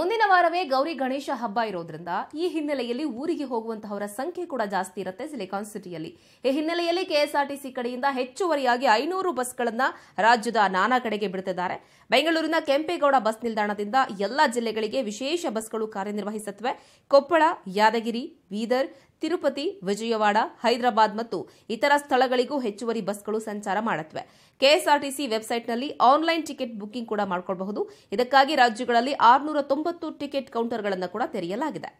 ಮುಂದಿನ ವಾರವೇ ಗೌರಿ ಗಣೇಶ ಹಬ್ಬ ಇರೋದ್ರಿಂದ ಈ ಹಿನ್ನೆಲೆಯಲ್ಲಿ ಊರಿಗೆ ಹೋಗುವಂತಹವರ ಸಂಖ್ಯೆ ಕೂಡ ಜಾಸ್ತಿ ಇರುತ್ತೆ ಸಿಲಿಕಾನ್ ಸಿಟಿಯಲ್ಲಿ ಈ ಹಿನ್ನೆಲೆಯಲ್ಲಿ ಕೆಎಸ್ಆರ್ಟಿಸಿ ಕಡೆಯಿಂದ ಹೆಚ್ಚುವರಿಯಾಗಿ ಐನೂರು ಬಸ್ಗಳನ್ನು ರಾಜ್ಯದ ನಾನಾ ಕಡೆಗೆ ಬಿಡುತ್ತಿದ್ದಾರೆ ಬೆಂಗಳೂರಿನ ಕೆಂಪೇಗೌಡ ಬಸ್ ನಿಲ್ದಾಣದಿಂದ ಎಲ್ಲ ಜಿಲ್ಲೆಗಳಿಗೆ ವಿಶೇಷ ಬಸ್ಗಳು ಕಾರ್ಯನಿರ್ವಹಿಸುತ್ತವೆ ಕೊಪ್ಪಳ ಯಾದಗಿರಿ ಬೀದರ್ ತಿರುಪತಿ ವಿಜಯವಾಡ ಹೈದರಾಬಾದ್ ಮತ್ತು ಇತರ ಸ್ಥಳಗಳಿಗೂ ಹೆಚ್ಚುವರಿ ಬಸ್ಗಳು ಸಂಚಾರ ಮಾಡತ್ವೆ ಕೆಎಸ್ಆರ್ಟಿಸಿ ವೆಬ್ಸೈಟ್ನಲ್ಲಿ ಆನ್ಲೈನ್ ಟಿಕೆಟ್ ಬುಕ್ಕಿಂಗ್ ಕೂಡ ಮಾಡಿಕೊಳ್ಳಬಹುದು ಇದಕ್ಕಾಗಿ ರಾಜ್ಯಗಳಲ್ಲಿ ಆರುನೂರ ತೊಂಬತ್ತು ಟಿಕೆಟ್ ಕೌಂಟರ್ಗಳನ್ನು ಕೂಡ ತೆರೆಯಲಾಗಿದೆ